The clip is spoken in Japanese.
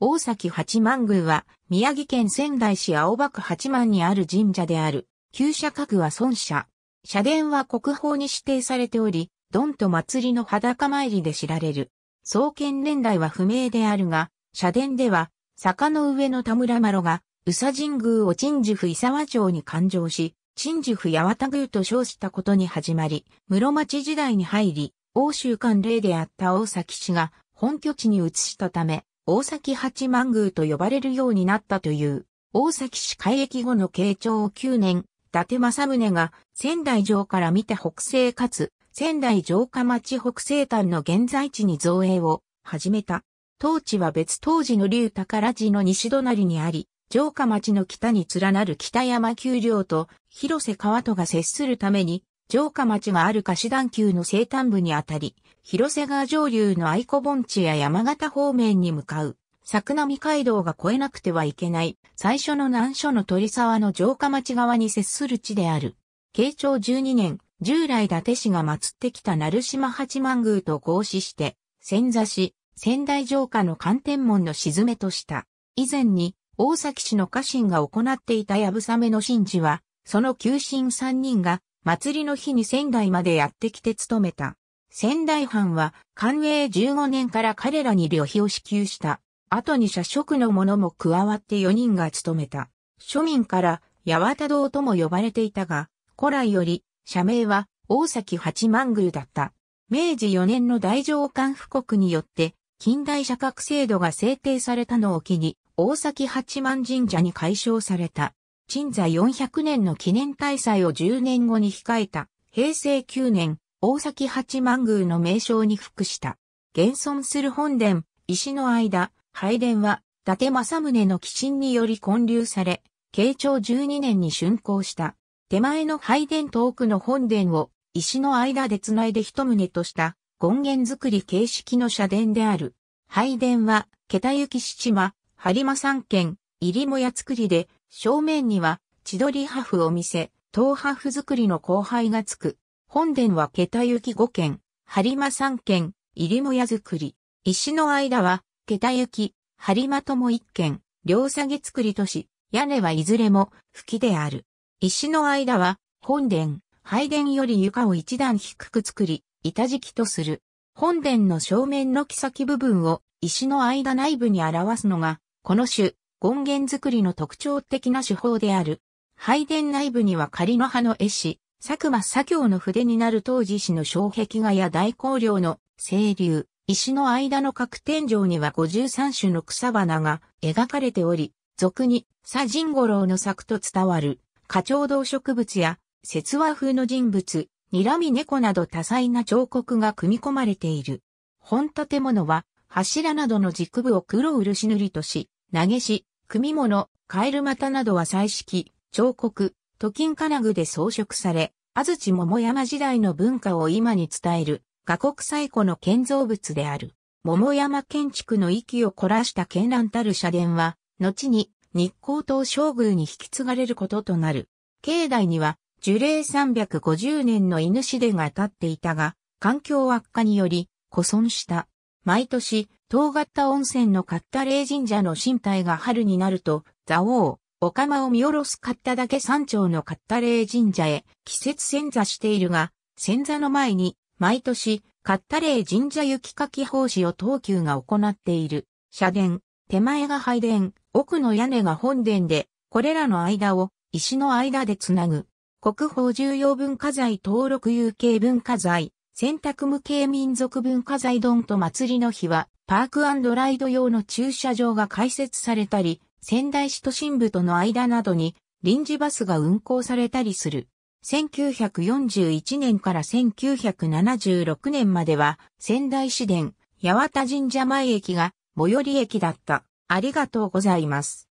大崎八幡宮は、宮城県仙台市青葉区八幡にある神社である、旧社家具は孫社。社殿は国宝に指定されており、ドンと祭りの裸参りで知られる。創建年代は不明であるが、社殿では、坂の上の田村麻呂が、宇佐神宮を陳守府伊沢町に誕生し、陳守府八幡宮と称したことに始まり、室町時代に入り、欧州官令であった大崎氏が本拠地に移したため、大崎八幡宮と呼ばれるようになったという、大崎市開駅後の慶長9年、伊達政宗が仙台城から見た北西かつ仙台城下町北西端の現在地に造営を始めた。当地は別当時の竜宝寺の西隣にあり、城下町の北に連なる北山丘陵と広瀬川戸が接するために城下町がある菓子団級の西端部にあたり、広瀬川上流の愛子盆地や山形方面に向かう、桜見街道が越えなくてはいけない、最初の難所の鳥沢の城下町側に接する地である。慶長12年、従来伊達氏が祀ってきた鳴島八幡宮と合祀して、仙座市、仙台城下の観天門の沈めとした。以前に、大崎市の家臣が行っていたやぶさめの神事は、その旧神三人が祭りの日に仙台までやってきて勤めた。仙台藩は、官営15年から彼らに旅費を支給した。後に社職の者も加わって4人が勤めた。庶民から八幡堂とも呼ばれていたが、古来より社名は大崎八幡宮だった。明治4年の大上官布告によって近代社格制度が制定されたのを機に大崎八幡神社に改称された。鎮座400年の記念大祭を10年後に控えた、平成9年、大崎八幡宮の名称に服した。現存する本殿、石の間、拝殿は、伊達政宗の寄進により建立され、慶長12年に竣工した。手前の拝殿と奥の本殿を、石の間で繋いで一棟とした、権限作り形式の社殿である。拝殿は、桁行七間、播磨三軒、入も屋作りで、正面には千鳥ハ風を見せ、東ハ風作りの後輩がつく。本殿は桁行き5軒、播磨3軒、入母屋作り。石の間は、桁行き、播磨とも1軒、両下げ作りとし、屋根はいずれも、吹きである。石の間は、本殿、拝殿より床を一段低く作り、板敷きとする。本殿の正面の木先部分を石の間内部に表すのが、この種、権現作りの特徴的な手法である。拝殿内部には仮の葉の絵師、佐久間左京の筆になる当時氏の障壁画や大光量の清流、石の間の各天井には53種の草花が描かれており、俗に佐神五郎の作と伝わる、花鳥動植物や、節話風の人物、睨み猫など多彩な彫刻が組み込まれている。本建物は、柱などの軸部を黒漆塗りとし、投げし、組物、カエル股などは彩色、彫刻、都金金具で装飾され、安土桃山時代の文化を今に伝える、過国最古の建造物である。桃山建築の息を凝らした絢爛たる社殿は、後に日光東照宮に引き継がれることとなる。境内には樹齢350年の犬市殿が建っていたが、環境悪化により、古損した。毎年、東型温泉のカッタ霊神社の神体が春になると、蔵王、お釜を見下ろすカッタけ山頂のカッタ霊神社へ季節潜座しているが、潜座の前に、毎年、カッタ霊神社雪かき奉仕を東急が行っている。社殿、手前が拝殿、奥の屋根が本殿で、これらの間を石の間でつなぐ。国宝重要文化財登録有形文化財、選択無形民族文化財ドンと祭りの日は、パークライド用の駐車場が開設されたり、仙台市都心部との間などに臨時バスが運行されたりする。1941年から1976年までは仙台市電八幡神社前駅が最寄り駅だった。ありがとうございます。